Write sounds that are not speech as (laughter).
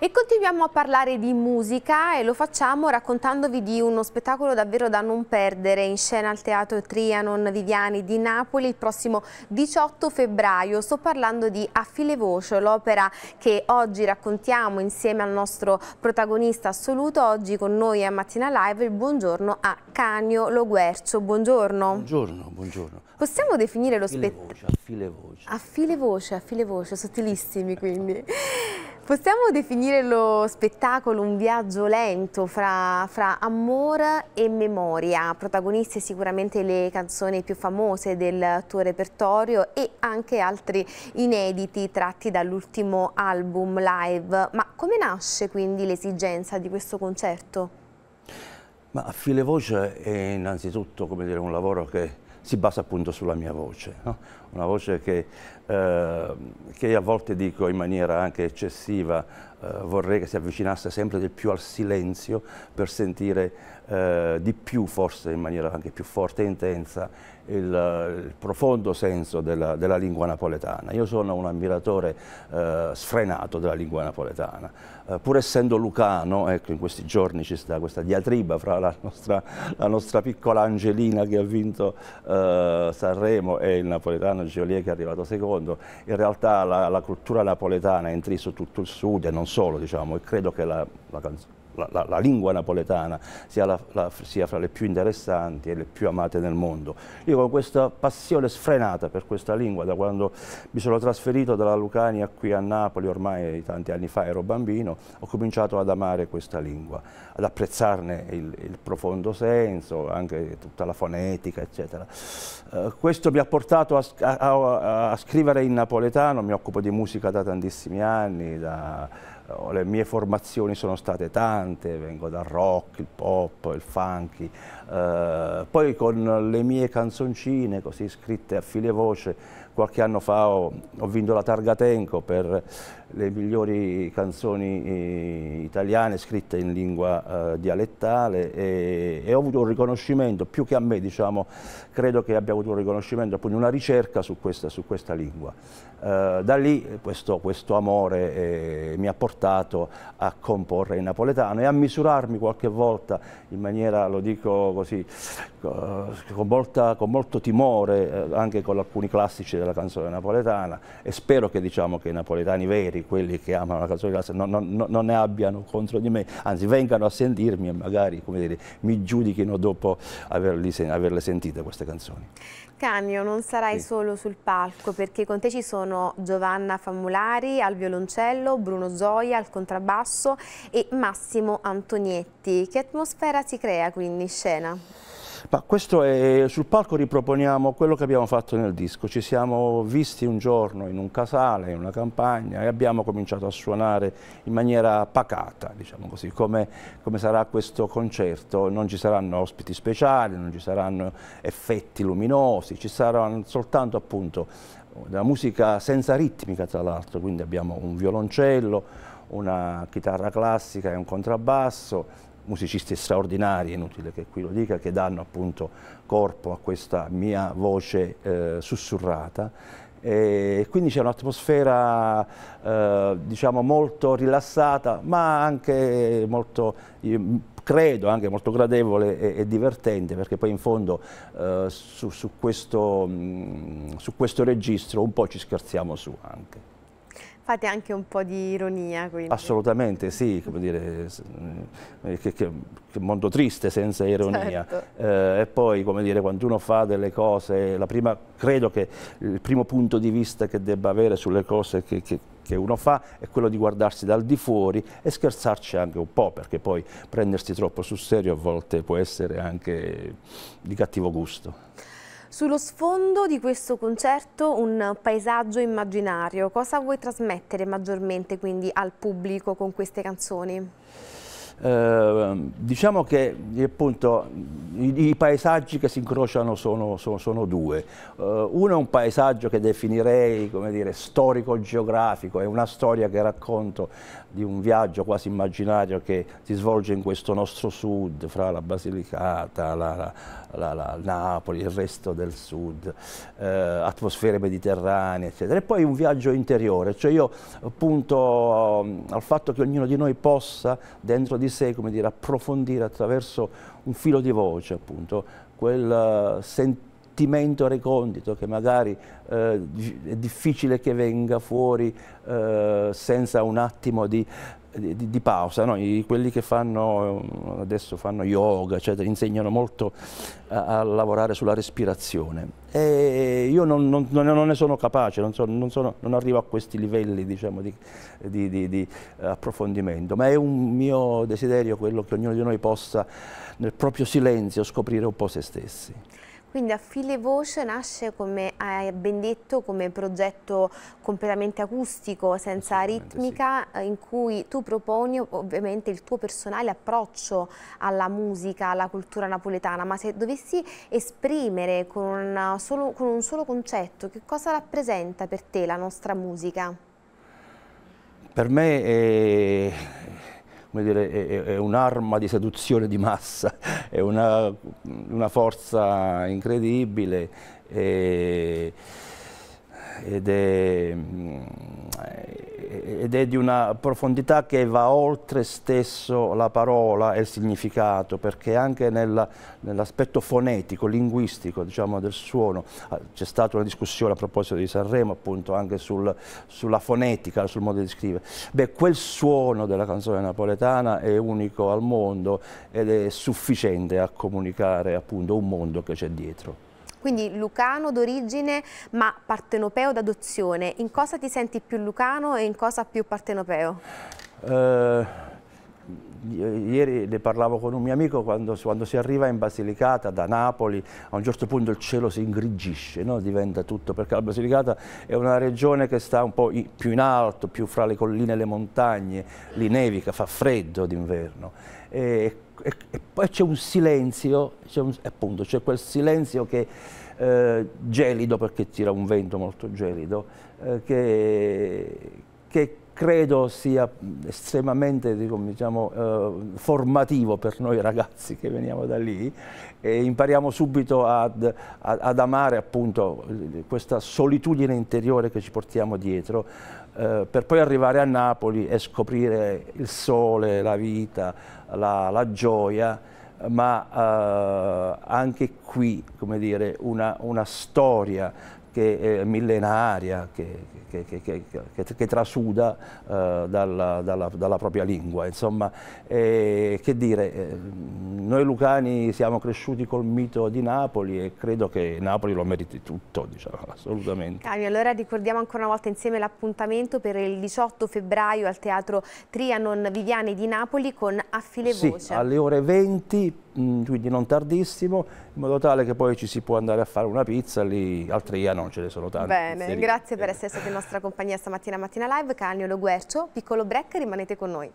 E continuiamo a parlare di musica e lo facciamo raccontandovi di uno spettacolo davvero da non perdere in scena al Teatro Trianon Viviani di Napoli il prossimo 18 febbraio. Sto parlando di A file voce, l'opera che oggi raccontiamo insieme al nostro protagonista assoluto. Oggi con noi a Mattina Live il buongiorno a Canio Loguercio. Buongiorno. Buongiorno, buongiorno. Possiamo definire lo spettacolo? A file voce. A file voce, a file voce, sottilissimi quindi. Possiamo definire lo spettacolo un viaggio lento fra, fra amore e memoria, protagoniste sicuramente le canzoni più famose del tuo repertorio e anche altri inediti tratti dall'ultimo album live. Ma come nasce quindi l'esigenza di questo concerto? Ma a file voce è innanzitutto dire, un lavoro che si basa appunto sulla mia voce. No? una voce che, eh, che, a volte dico in maniera anche eccessiva, eh, vorrei che si avvicinasse sempre di più al silenzio per sentire eh, di più, forse in maniera anche più forte e intensa, il, il profondo senso della, della, lingua napoletana. Io sono un ammiratore eh, sfrenato della lingua napoletana, eh, pur essendo lucano, ecco in questi giorni ci sta questa diatriba fra la nostra, la nostra piccola Angelina che ha vinto eh, Sanremo e il napoletano Milano, Geolie che è arrivato secondo. In realtà la, la cultura napoletana è intriso tutto il sud e non solo, diciamo, e credo che la, la canzone la, la, lingua napoletana sia, sia, fra le più interessanti e le più amate nel mondo. Io con questa passione sfrenata per questa lingua, da quando mi sono trasferito dalla Lucania qui a Napoli, ormai tanti anni fa ero bambino, ho cominciato ad amare questa lingua, ad apprezzarne il, il profondo senso, anche tutta la fonetica, eccetera. Uh, questo mi ha portato a, a, a, a scrivere in napoletano, mi occupo di musica da tantissimi anni, da Oh, le mie formazioni sono state tante, vengo dal rock, il pop, il funky, eh, poi con le mie canzoncine così scritte a file voce qualche anno fa ho, ho vinto la targa Tenco per le migliori canzoni eh, italiane scritte in lingua eh, dialettale e, e, ho avuto un riconoscimento, più che a me diciamo, credo che abbia avuto un riconoscimento, appunto una ricerca su questa, su questa lingua. Eh, da lì questo, questo amore eh, mi ha portato a comporre il napoletano e a misurarmi qualche volta in maniera, lo dico così, con, molta, con molto timore eh, anche con alcuni classici della canzone napoletana e spero che, diciamo, che i napoletani veri magari quelli che amano la canzone non, non, non, ne abbiano contro di me, anzi vengano a sentirmi e magari dire, mi giudichino dopo averli, averle sentite queste canzoni. Cagno, non sarai sì. solo sul palco perché con te ci sono Giovanna Famulari al violoncello, Bruno Zoia al contrabbasso e Massimo Antonietti. Che atmosfera si crea quindi in scena? Ma questo è, sul palco riproponiamo quello che abbiamo fatto nel disco, ci siamo visti un giorno in un casale, in una campagna e abbiamo cominciato a suonare in maniera pacata, diciamo così, come, come sarà questo concerto, non ci saranno ospiti speciali, non ci saranno effetti luminosi, ci saranno soltanto appunto della musica senza ritmica tra l'altro, quindi abbiamo un violoncello, una chitarra classica e un contrabbasso, musicisti straordinari, inutile che qui lo dica, che danno appunto corpo a questa mia voce eh, sussurrata e quindi c'è un'atmosfera eh, diciamo molto rilassata ma anche molto credo anche molto gradevole e, e divertente perché poi in fondo eh, su, su, questo, mm, su questo registro un po' ci scherziamo su anche. Fate anche un po' di ironia, quindi. Assolutamente sì, come dire, eh, che, che, che mondo triste senza ironia. Certo. Eh, e poi, come dire, quando uno fa delle cose, la prima, credo che il primo punto di vista che debba avere sulle cose che, che che uno fa è quello di guardarsi dal di fuori e scherzarci anche un po', perché poi prendersi troppo sul serio a volte può essere anche di cattivo gusto. Sullo sfondo di questo concerto un paesaggio immaginario, cosa vuoi trasmettere maggiormente quindi al pubblico con queste canzoni? Ehm, diciamo che appunto, i, i, paesaggi che si incrociano sono, sono, sono due. Uh, uno è un paesaggio che definirei storico-geografico, è una storia che racconto di un viaggio quasi immaginario che si svolge in questo nostro sud, fra la Basilicata, la, la, la, Napoli, il resto del sud, eh, atmosfere mediterranee, eccetera. E poi un viaggio interiore, cioè io appunto al fatto che ognuno di noi possa dentro di di sé, come dire, approfondire attraverso un filo di voce appunto, quel eh, sentire sentimento recondito che magari eh, è difficile che venga fuori eh, senza un attimo di, di, di pausa. No? I, quelli che fanno, adesso fanno yoga, eccetera, insegnano molto a, a, lavorare sulla respirazione. E io non, non, non ne sono capace, non, so, sono, non, arrivo a questi livelli diciamo, di, di approfondimento, ma è un mio desiderio quello che ognuno di noi possa nel proprio silenzio scoprire un po' se stessi. Quindi a File Voce nasce, come hai ben detto, come progetto completamente acustico, senza ritmica, sì. Eh, in cui tu proponi ovviamente il tuo personale approccio alla musica, alla cultura napoletana, ma se dovessi esprimere con, solo, con un solo concetto, che cosa rappresenta per te la nostra musica? Per me è dire, è, è un'arma di seduzione di massa, (laughs) è una, una forza incredibile e, ed è mm, ed è di una profondità che va oltre stesso la parola e il significato, perché anche nell'aspetto fonetico, linguistico diciamo, del suono, ah, c'è stata una discussione a proposito di Sanremo appunto anche sul, sulla fonetica, sul modo di scrivere. Beh, quel suono della canzone napoletana è unico al mondo ed è sufficiente a comunicare appunto un mondo che c'è dietro. Quindi lucano d'origine ma partenopeo d'adozione. In cosa ti senti più lucano e in cosa più partenopeo? Uh ieri ne parlavo con un mio amico, quando, quando, si arriva in Basilicata da Napoli, a un certo punto il cielo si ingrigisce, no? diventa tutto, perché la Basilicata è una regione che sta un po' più in alto, più fra le colline e le montagne, lì nevica, fa freddo d'inverno. E, e, e, poi c'è un silenzio, c'è quel silenzio che eh, gelido, perché tira un vento molto gelido, eh, che, che credo sia estremamente diciamo, eh, formativo per noi ragazzi che veniamo da lì e impariamo subito ad, ad amare appunto questa solitudine interiore che ci portiamo dietro eh, per poi arrivare a Napoli e scoprire il sole, la vita, la, la gioia ma eh, anche qui come dire, una, una storia che è millenaria, che, che, che, che trasuda eh, dalla, dalla, dalla, propria lingua. Insomma, eh, che dire, eh, noi lucani siamo cresciuti col mito di Napoli e credo che Napoli lo meriti tutto, diciamo, (laughs) assolutamente. Cami, allora ricordiamo ancora una volta insieme l'appuntamento per il 18 febbraio al Teatro Trianon Viviani di Napoli con Affile Voce. Sì, alle ore 20 Mm, quindi non tardissimo, in modo tale che poi ci si può andare a fare una pizza, lì altri IA non ce ne sono tanti. Bene, grazie per eh. essere stati in nostra compagnia stamattina Mattina Live, Cagnolo Guercio, piccolo break, rimanete con noi.